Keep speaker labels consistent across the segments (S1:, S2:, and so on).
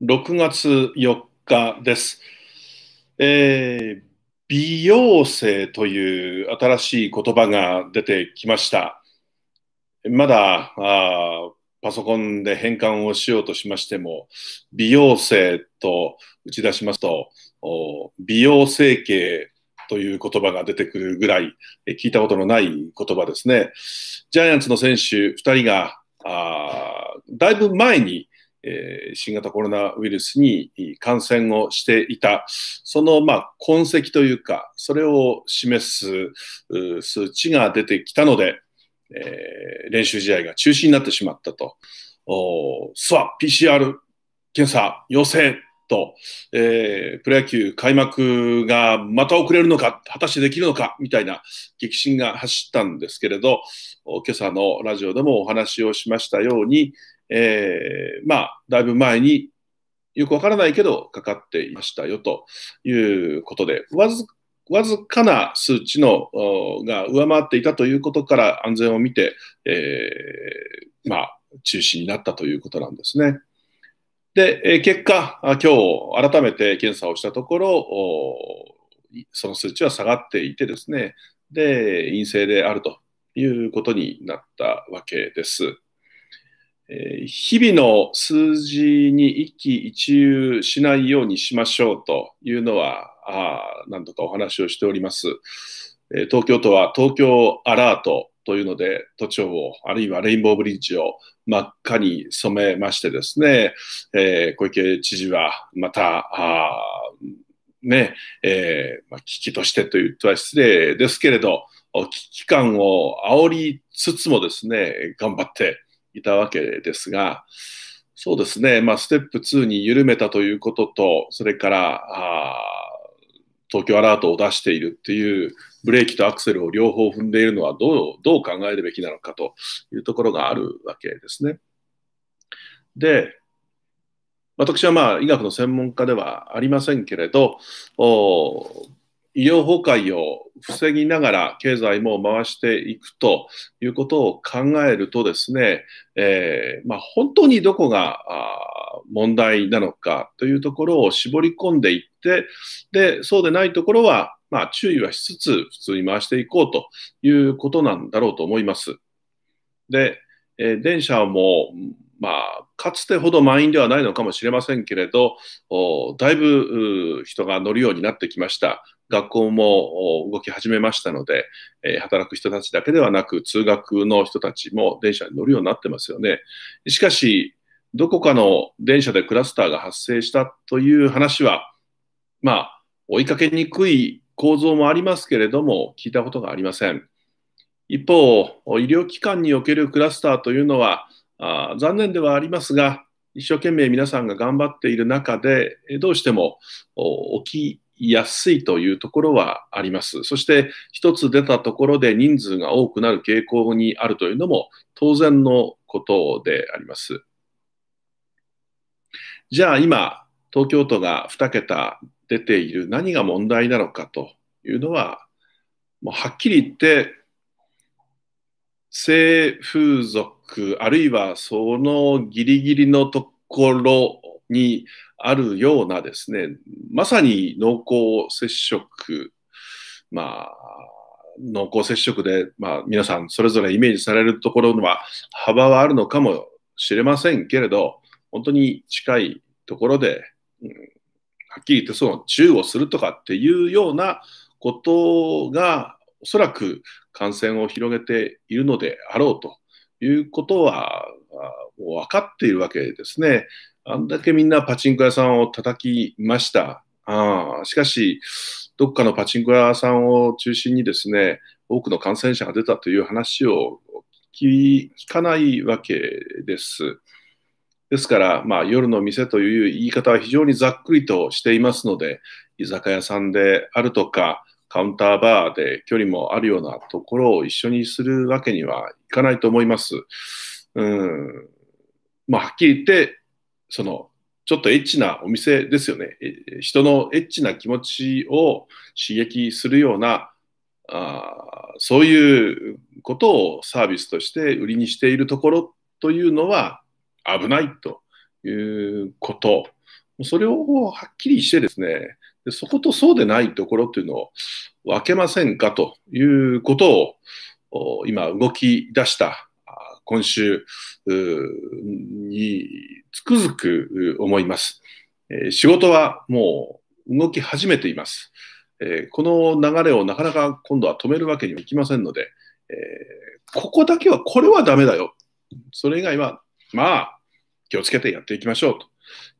S1: 6月4日です。えー、美容生という新しい言葉が出てきました。まだあパソコンで変換をしようとしましても、美容生と打ち出しますと、美容整形という言葉が出てくるぐらい、え聞いたことのない言葉ですね。ジャイアンツの選手2人があだいぶ前にえー、新型コロナウイルスに感染をしていた、そのまあ痕跡というか、それを示す数値が出てきたので、えー、練習試合が中止になってしまったと。スワ PCR 検査陽性と、えー、プロ野球開幕がまた遅れるのか、果たしてできるのか、みたいな激震が走ったんですけれど、今朝のラジオでもお話をしましたように、えー、まあ、だいぶ前によくわからないけど、かかっていましたよということで、わずわずかな数値のが上回っていたということから安全を見て、えー、まあ、中止になったということなんですね。で、えー、結果、今日改めて検査をしたところ、その数値は下がっていてですね、で、陰性であるということになったわけです。え日々の数字に一喜一憂しないようにしましょうというのは、あ何度かお話をしております、え東京都は東京アラートというので、都庁を、あるいはレインボーブリッジを真っ赤に染めましてですね、えー、小池知事はまた、あね、えまあ、危機としてと言っては失礼ですけれど、危機感を煽りつつもですね、頑張って、いたわけですが、そうですね、まあ、ステップ2に緩めたということと、それからあ東京アラートを出しているっていうブレーキとアクセルを両方踏んでいるのはどうどう考えるべきなのかというところがあるわけですね。で、私はまあ医学の専門家ではありませんけれど、医療崩壊を防ぎながら経済も回していくということを考えるとですね、えー、まあ、本当にどこが問題なのかというところを絞り込んでいってでそうでないところは、まあ、注意はしつつ普通に回していこうということなんだろうと思います。で、えー、電車もまあ、かつてほど満員ではないのかもしれませんけれど、だいぶ人が乗るようになってきました。学校も動き始めましたので、えー、働く人たちだけではなく、通学の人たちも電車に乗るようになってますよね。しかし、どこかの電車でクラスターが発生したという話は、まあ、追いかけにくい構造もありますけれども、聞いたことがありません。一方、医療機関におけるクラスターというのは、あ残念ではありますが、一生懸命皆さんが頑張っている中で、どうしても起きやすいというところはあります。そして、一つ出たところで人数が多くなる傾向にあるというのも当然のことであります。じゃあ今、東京都が2桁出ている何が問題なのかというのは、もうはっきり言って性風俗あるいはそのギリギリのところにあるようなですねまさに濃厚接触まあ濃厚接触で、まあ、皆さんそれぞれイメージされるところは幅はあるのかもしれませんけれど本当に近いところで、うん、はっきり言ってその中をするとかっていうようなことがおそらく感染を広げているのであろうということは、もう分かっているわけですね。あんだけみんなパチンコ屋さんを叩きました。あしかし、どっかのパチンコ屋さんを中心にですね、多くの感染者が出たという話を聞かないわけです。ですから、まあ、夜の店という言い方は非常にざっくりとしていますので、居酒屋さんであるとか、カウンターバーで距離もあるようなところを一緒にするわけにはいかないと思います。うん。まあ、はっきり言って、その、ちょっとエッチなお店ですよね。人のエッチな気持ちを刺激するような、あそういうことをサービスとして売りにしているところというのは危ないということ。それをはっきりしてですね、でそことそうでないところっていうのを分けませんかということを今動き出した今週につくづく思います。仕事はもう動き始めています。この流れをなかなか今度は止めるわけにはいきませんので、ここだけはこれはダメだよ。それ以外はまあ気をつけてやっていきましょうと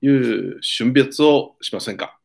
S1: いう春別をしませんか。